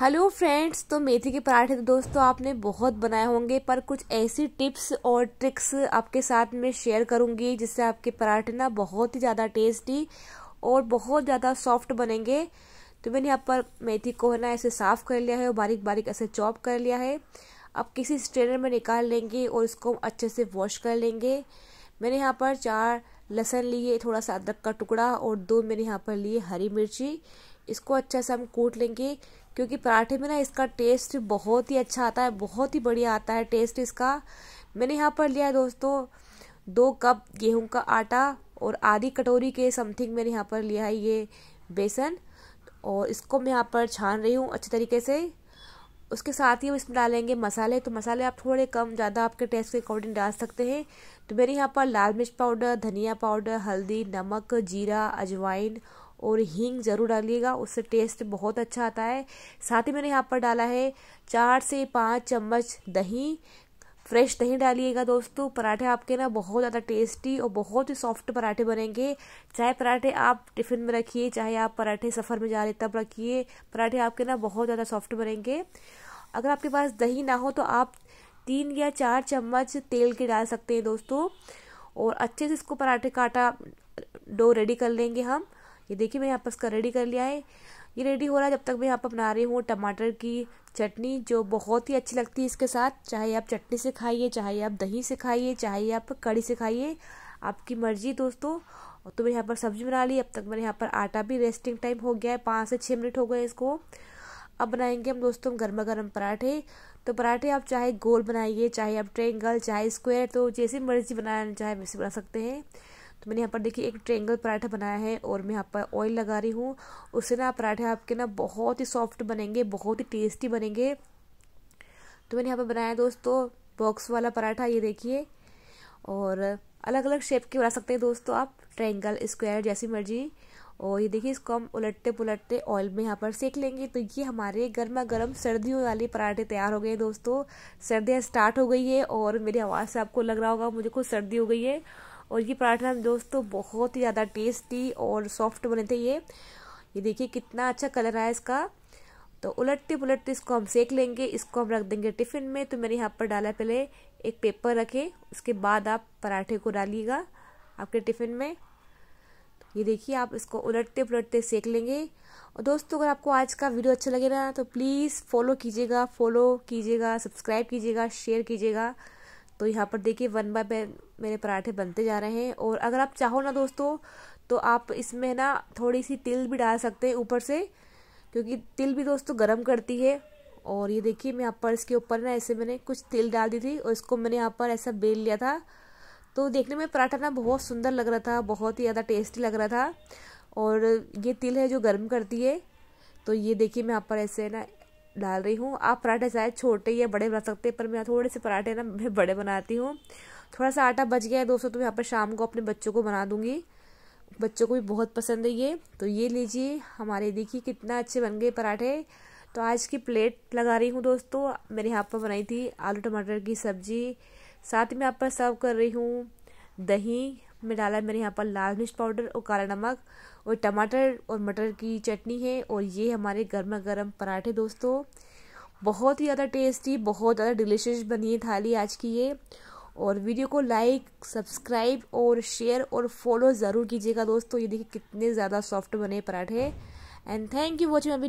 hello friends तो मेथी के पराठे तो दोस्तों आपने बहुत बनाए होंगे पर कुछ ऐसी टिप्स और ट्रिक्स आपके साथ में शेयर करूंगी जिससे आपके पराठे ना बहुत ही ज़्यादा टेस्टी और बहुत ज़्यादा सॉफ्ट बनेंगे तो मैंने यहाँ पर मेथी को है ना ऐसे साफ़ कर लिया है और बारीक बारीक ऐसे चॉप कर लिया है अब किसी स्ट्रेनर में निकाल लेंगे और इसको अच्छे से वॉश कर लेंगे मैंने यहाँ पर चार लहसन लिए थोड़ा सा अदरक का टुकड़ा और दो मैंने यहाँ पर लिए हरी मिर्ची इसको अच्छा से हम कूट लेंगे क्योंकि पराठे में ना इसका टेस्ट बहुत ही अच्छा आता है बहुत ही बढ़िया आता है टेस्ट इसका मैंने यहाँ पर लिया है दोस्तों दो कप गेहूं का आटा और आधी कटोरी के समथिंग मैंने यहाँ पर लिया है ये बेसन और इसको मैं यहाँ पर छान रही हूँ अच्छे तरीके से उसके साथ ही हम इसमें डालेंगे मसाले तो मसाले आप थोड़े कम ज़्यादा आपके टेस्ट के अकॉर्डिंग डाल सकते हैं तो मेरे यहाँ पर लाल मिर्च पाउडर धनिया पाउडर हल्दी नमक जीरा अजवाइन और हींग ज़रूर डालिएगा उससे टेस्ट बहुत अच्छा आता है साथ ही मैंने यहाँ पर डाला है चार से पाँच चम्मच दही फ्रेश दही डालिएगा दोस्तों पराठे आपके ना बहुत ज़्यादा टेस्टी और बहुत ही सॉफ्ट पराठे बनेंगे चाहे पराठे आप टिफ़िन में रखिए चाहे आप पराठे सफ़र में जा रहे तब रखिए पराठे आपके ना बहुत ज़्यादा सॉफ्ट बनेंगे अगर आपके पास दही ना हो तो आप तीन या चार चम्मच तेल के डाल सकते हैं दोस्तों और अच्छे से इसको पराठे काटा डो रेडी कर लेंगे हम ये देखिए मैं यहाँ पर इसका रेडी कर लिया है ये रेडी हो रहा है जब तक मैं यहाँ पर बना रही हूँ टमाटर की चटनी जो बहुत ही अच्छी लगती है इसके साथ चाहे आप चटनी से खाइए चाहे आप दही से खाइए चाहे आप कड़ी से खाइए आपकी मर्जी दोस्तों तो मैंने यहाँ पर सब्जी बना ली अब तक मैंने यहाँ पर आटा भी रेस्टिंग टाइम हो गया है पाँच से छः मिनट हो गए इसको अब बनाएंगे हम दोस्तों गर्मा गर्म पराठे तो पराठे आप चाहे गोल बनाइए चाहे आप ट्रेंगल चाहे स्क्वायर तो जैसी मर्जी बनाना चाहे वैसे बना सकते हैं तो मैंने यहाँ पर देखिए एक ट्रेंगल पराठा बनाया है और मैं यहाँ पर ऑयल लगा रही हूँ उससे ना पराठे आपके ना बहुत ही सॉफ्ट बनेंगे बहुत ही टेस्टी बनेंगे तो मैंने यहाँ पर बनाया दोस्तों बॉक्स वाला पराठा ये देखिए और अलग अलग शेप के बना सकते हैं दोस्तों आप ट्रायंगल स्क्वायर जैसी मर्जी और ये देखिए इसको हम उलटते पुलटते ऑयल में यहाँ पर सेक लेंगे तो ये हमारे गर्मा गर्म सर्दियों वाले पराठे तैयार हो गए दोस्तों सर्दियाँ स्टार्ट हो गई है और मेरी आवाज़ से आपको लग रहा होगा मुझे कुछ सर्दी हो गई है और ये पराठा दोस्तों बहुत ही ज़्यादा टेस्टी और सॉफ्ट बने थे ये ये देखिए कितना अच्छा कलर आया इसका तो उलटते पुलटते इसको हम सेक लेंगे इसको हम रख देंगे टिफ़िन में तो मैंने यहाँ पर डाला पहले एक पेपर रखे उसके बाद आप पराठे को डालिएगा आपके टिफ़िन में ये देखिए आप इसको उलटते पुलटते सेक लेंगे और दोस्तों अगर आपको आज का वीडियो अच्छा लगे ना तो प्लीज़ फॉलो कीजिएगा फॉलो कीजिएगा सब्सक्राइब कीजिएगा शेयर कीजिएगा तो यहाँ पर देखिए वन बाय वन मेरे पराठे बनते जा रहे हैं और अगर आप चाहो ना दोस्तों तो आप इसमें ना थोड़ी सी तिल भी डाल सकते हैं ऊपर से क्योंकि तिल भी दोस्तों गर्म करती है और ये देखिए मैं यहाँ पर इसके ऊपर ना ऐसे मैंने कुछ तिल डाल दी थी और इसको मैंने यहाँ पर ऐसा बेल लिया था तो देखने में पराठा ना बहुत सुंदर लग रहा था बहुत ही ज़्यादा टेस्टी लग रहा था और ये तिल है जो गर्म करती है तो ये देखिए मैं यहाँ पर ऐसे ना डाल रही हूँ आप पराठे शायद छोटे या बड़े बना सकते हैं पर मैं थोड़े से पराठे ना मैं बड़े बनाती हूँ थोड़ा सा आटा बच गया है दोस्तों तो यहाँ पर शाम को अपने बच्चों को बना दूँगी बच्चों को भी बहुत पसंद है ये तो ये लीजिए हमारे देखिए कितना अच्छे बन गए पराठे तो आज की प्लेट लगा रही हूँ दोस्तों मेरे यहाँ पर बनाई थी आलू टमाटर की सब्जी साथ में यहाँ पर सर्व कर रही हूँ दही में डाला है मैंने यहाँ पर लाल मिर्च पाउडर और काला नमक और टमाटर और मटर की चटनी है और ये हमारे गर्मा गर्म पराठे दोस्तों बहुत ही ज़्यादा टेस्टी बहुत ज़्यादा डिलीशियस बनी है थाली आज की ये और वीडियो को लाइक सब्सक्राइब और शेयर और फॉलो ज़रूर कीजिएगा दोस्तों ये देखिए कितने ज़्यादा सॉफ्ट बने पराठे and thank you watching video